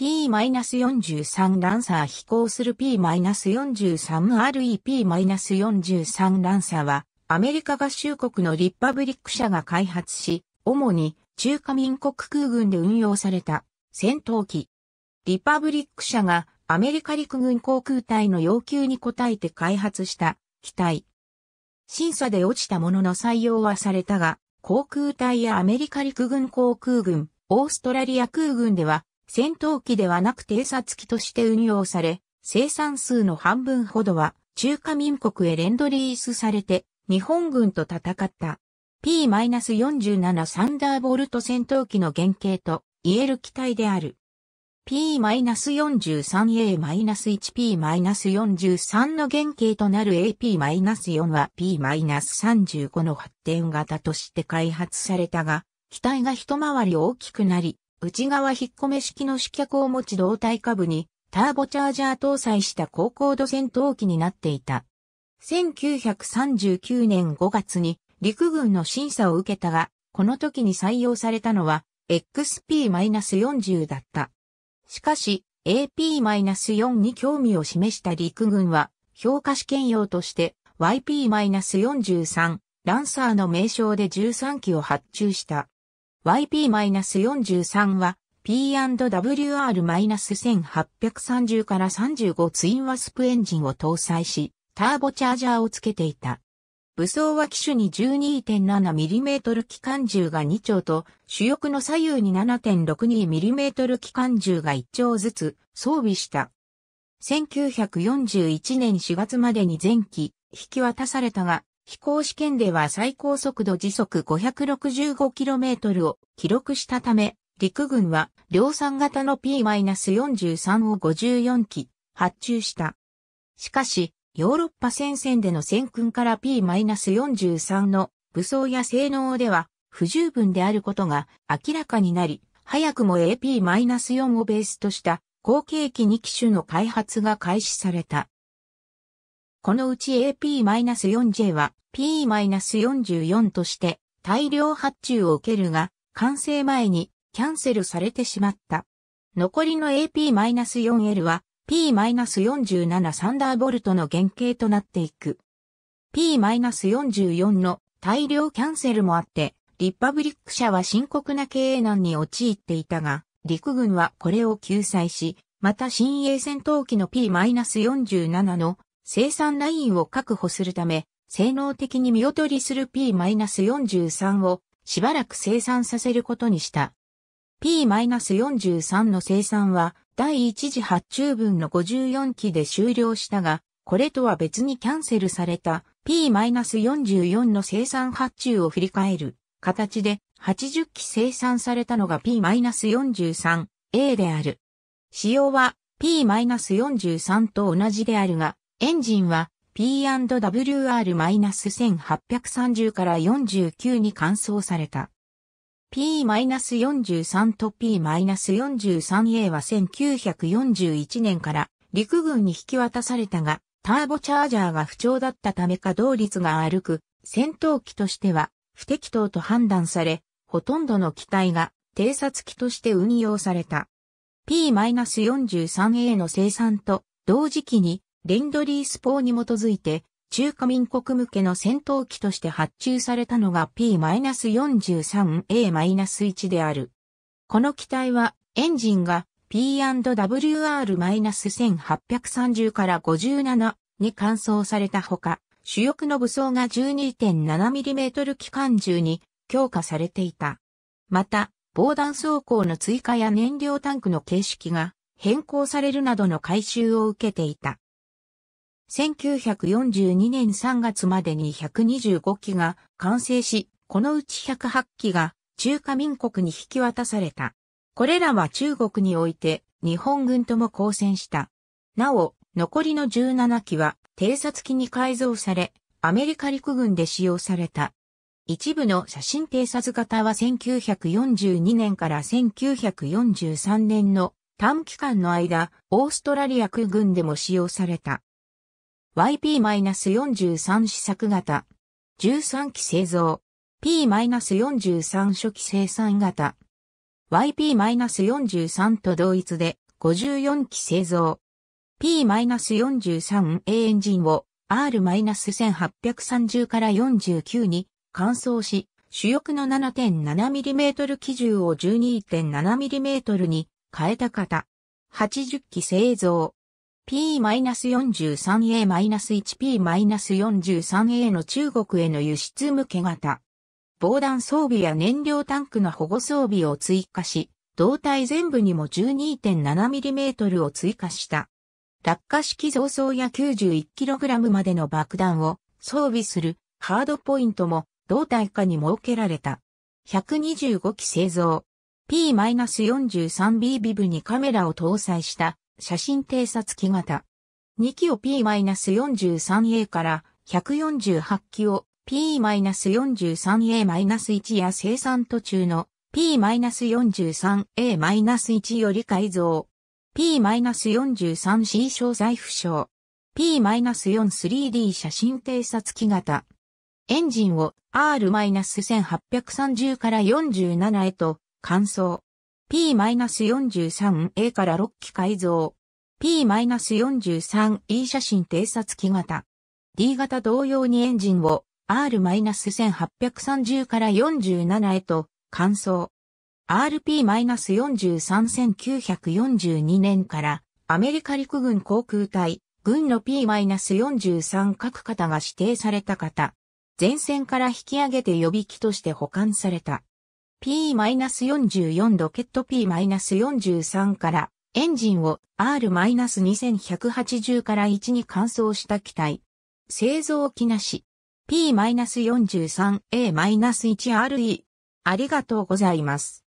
P-43 ランサー飛行する P-43REP-43 ランサーは、アメリカ合衆国のリパブリック社が開発し、主に中華民国空軍で運用された戦闘機。リパブリック社がアメリカ陸軍航空隊の要求に応えて開発した機体。審査で落ちたものの採用はされたが、航空隊やアメリカ陸軍航空軍、オーストラリア空軍では戦闘機ではなく偵察機として運用され、生産数の半分ほどは中華民国へレンドリースされて日本軍と戦った P-47 サンダーボルト戦闘機の原型と言える機体である。P-43A-1P-43 の原型となる AP-4 は P-35 の発展型として開発されたが、機体が一回り大きくなり、内側引っ込め式の四脚を持ち胴体下部にターボチャージャー搭載した高高度戦闘機になっていた。1939年5月に陸軍の審査を受けたが、この時に採用されたのは XP-40 だった。しかし、AP-4 に興味を示した陸軍は、評価試験用として YP-43 ランサーの名称で13機を発注した。YP-43 は P&WR-1830 から35ツインワスプエンジンを搭載し、ターボチャージャーをつけていた。武装は機種に 12.7mm 機関銃が2丁と、主翼の左右に 7.62mm 機関銃が1丁ずつ装備した。1941年4月までに前期、引き渡されたが、飛行試験では最高速度時速 565km を記録したため、陸軍は量産型の P-43 を54機発注した。しかし、ヨーロッパ戦線での戦訓から P-43 の武装や性能では不十分であることが明らかになり、早くも AP-4 をベースとした後継機2機種の開発が開始された。このうち AP-4J は P-44 として大量発注を受けるが、完成前にキャンセルされてしまった。残りの AP-4L は P-47 サンダーボルトの原型となっていく。P-44 の大量キャンセルもあって、リパブリック社は深刻な経営難に陥っていたが、陸軍はこれを救済し、また新鋭戦闘機の P-47 の生産ラインを確保するため、性能的に見劣りする P-43 をしばらく生産させることにした。P-43 の生産は第一次発注分の54機で終了したが、これとは別にキャンセルされた P-44 の生産発注を振り返る形で80機生産されたのが P-43A である。仕様は P-43 と同じであるが、エンジンは P&WR-1830 から49に換装された。P-43 と P-43A は1941年から陸軍に引き渡されたが、ターボチャージャーが不調だったため稼働率が悪く戦闘機としては不適当と判断され、ほとんどの機体が偵察機として運用された。P-43A の生産と同時期にレンドリース法に基づいて、中華民国向けの戦闘機として発注されたのが P-43A-1 である。この機体は、エンジンが P&WR-1830 から57に換装されたほか、主翼の武装が 12.7mm 機関銃に強化されていた。また、防弾装甲の追加や燃料タンクの形式が変更されるなどの改修を受けていた。1942年3月までに125機が完成し、このうち108機が中華民国に引き渡された。これらは中国において日本軍とも交戦した。なお、残りの17機は偵察機に改造され、アメリカ陸軍で使用された。一部の写真偵察型は1942年から1943年の短期間の間、オーストラリア空軍でも使用された。YP-43 試作型。13機製造。P-43 初期生産型。YP-43 と同一で54機製造。P-43A エンジンを R-1830 から49に乾燥し、主翼の 7.7mm 基準を 12.7mm に変えた型。80機製造。P-43A-1P-43A の中国への輸出向け型。防弾装備や燃料タンクの保護装備を追加し、胴体全部にも 12.7mm を追加した。落下式増装や 91kg までの爆弾を装備するハードポイントも胴体下に設けられた。125機製造。P-43B ビブにカメラを搭載した写真偵察機型。2機を P-43A から148機を P-43A-1 や生産途中の P-43A-1 より改造。P-43C 詳細不詳。P-43D 写真偵察機型。エンジンを R-1830 から47へと乾燥。P-43A から6機改造。P-43E 写真偵察機型。D 型同様にエンジンを R-1830 から47へと換装。RP-43942 年からアメリカ陸軍航空隊、軍の P-43 各型が指定された型。前線から引き上げて予備機として保管された。P-44 ロケット P-43 からエンジンを R-2180 から1に換装した機体。製造機なし。P-43A-1RE。ありがとうございます。